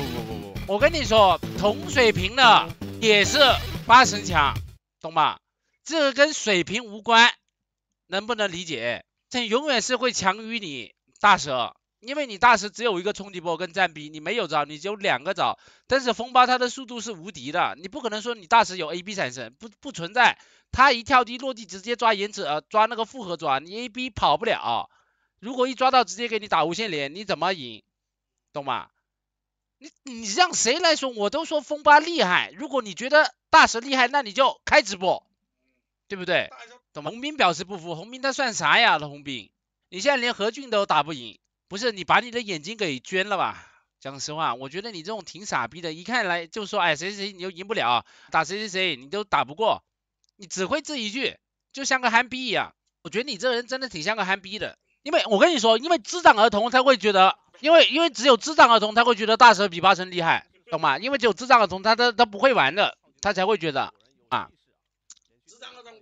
不不不不，我跟你说，同水平的也是八神强，懂吗？这个跟水平无关，能不能理解？这永远是会强于你大蛇，因为你大蛇只有一个冲击波跟占比，你没有招，你只有两个招。但是风暴它的速度是无敌的，你不可能说你大蛇有 A B 产生，不不存在。他一跳低落地直接抓延迟，呃，抓那个复合抓你 A B 跑不了。如果一抓到直接给你打无限连，你怎么赢？懂吗？你你让谁来说？我都说风八厉害。如果你觉得大蛇厉害，那你就开直播，对不对？懂吗？红兵表示不服，红兵他算啥呀？红兵，你现在连何俊都打不赢，不是你把你的眼睛给捐了吧？讲实话，我觉得你这种挺傻逼的，一看来就说哎谁谁你又赢不了，打谁谁谁你都打不过，你只会这一句，就像个憨逼一样。我觉得你这人真的挺像个憨逼的，因为我跟你说，因为智障儿童他会觉得。因为因为只有智障儿童他会觉得大蛇比八神厉害，懂吗？因为只有智障儿童他他他不会玩的，他才会觉得啊，智障儿童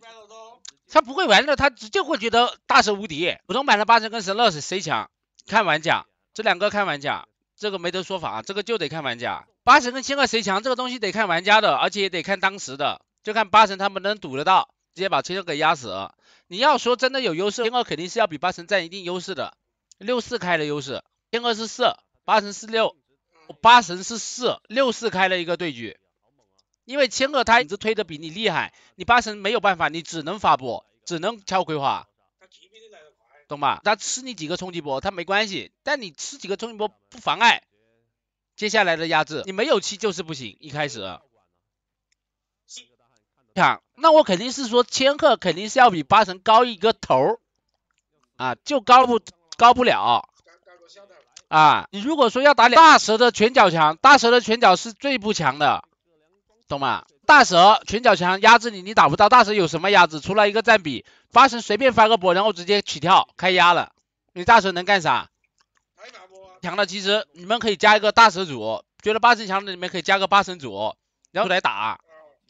他不会玩的，他就会觉得大蛇无敌。普通版的八神跟神乐是谁强？看玩家，这两个看玩家，这个没得说法，啊，这个就得看玩家。八神跟千鹤谁强？这个东西得看玩家的，而且也得看当时的，就看八神他们能赌得到，直接把千鹤给压死。你要说真的有优势，千鹤肯定是要比八神占一定优势的，六四开的优势。千鹤是四，八神是六，八神是四，六四开了一个对局，因为千鹤他一直推的比你厉害，你八神没有办法，你只能发波，只能敲葵花，懂吧？他吃你几个冲击波，他没关系，但你吃几个冲击波不妨碍接下来的压制，你没有七就是不行，一开始。看，那我肯定是说千鹤肯定是要比八神高一个头，啊，就高不高不了。啊，你如果说要打大蛇的拳脚强，大蛇的拳脚是最不强的，懂吗？大蛇拳脚强压制你，你打不到大蛇有什么压制？除了一个占比，八神随便发个波，然后直接起跳开压了，你大蛇能干啥？强的其实你们可以加一个大蛇组，觉得八神强的你们可以加个八神组，然后来打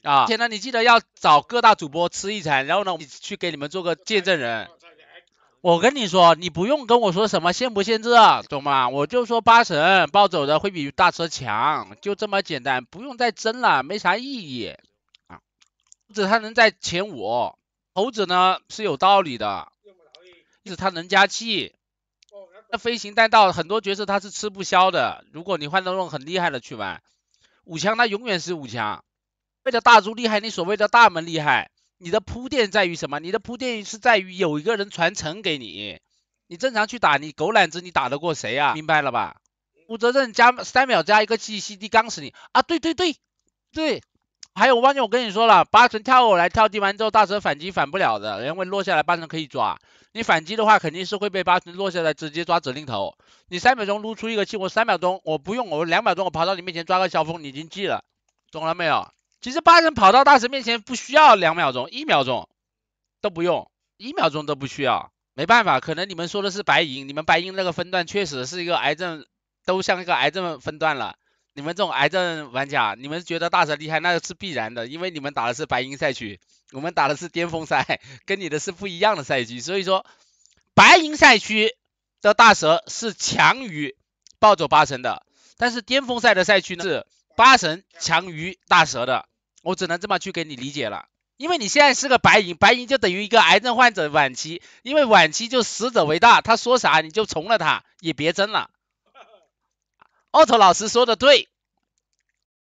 啊！天且你记得要找各大主播吃一餐，然后呢，我去给你们做个见证人。我跟你说，你不用跟我说什么限不限制，懂吗？我就说八神暴走的会比大蛇强，就这么简单，不用再争了，没啥意义啊。猴子他能在前五，猴子呢是有道理的，就是他能加气，那飞行带道很多角色他是吃不消的。如果你换那种很厉害的去玩，五强他永远是五强。为了大猪厉害，你所谓的大门厉害。你的铺垫在于什么？你的铺垫是在于有一个人传承给你。你正常去打，你狗懒子你打得过谁啊？明白了吧？乌泽正加三秒加一个 GCD 刚死你啊！对对对对，还有我忘记我跟你说了，八神跳过来跳，地完之后大蛇反击反不了的，因为落下来八成可以抓。你反击的话肯定是会被八神落下来直接抓指令头。你三秒钟撸出一个气，我三秒钟我不用，我两秒钟我跑到你面前抓个小风，你已经记了，懂了没有？其实八神跑到大蛇面前不需要两秒钟，一秒钟都不用，一秒钟都不需要。没办法，可能你们说的是白银，你们白银那个分段确实是一个癌症，都像一个癌症分段了。你们这种癌症玩家，你们觉得大蛇厉害那是必然的，因为你们打的是白银赛区，我们打的是巅峰赛，跟你的是不一样的赛区。所以说，白银赛区的大蛇是强于暴走八神的，但是巅峰赛的赛区呢是。八神强于大蛇的，我只能这么去给你理解了，因为你现在是个白银，白银就等于一个癌症患者晚期，因为晚期就死者为大，他说啥你就从了他，也别争了。奥特老师说的对。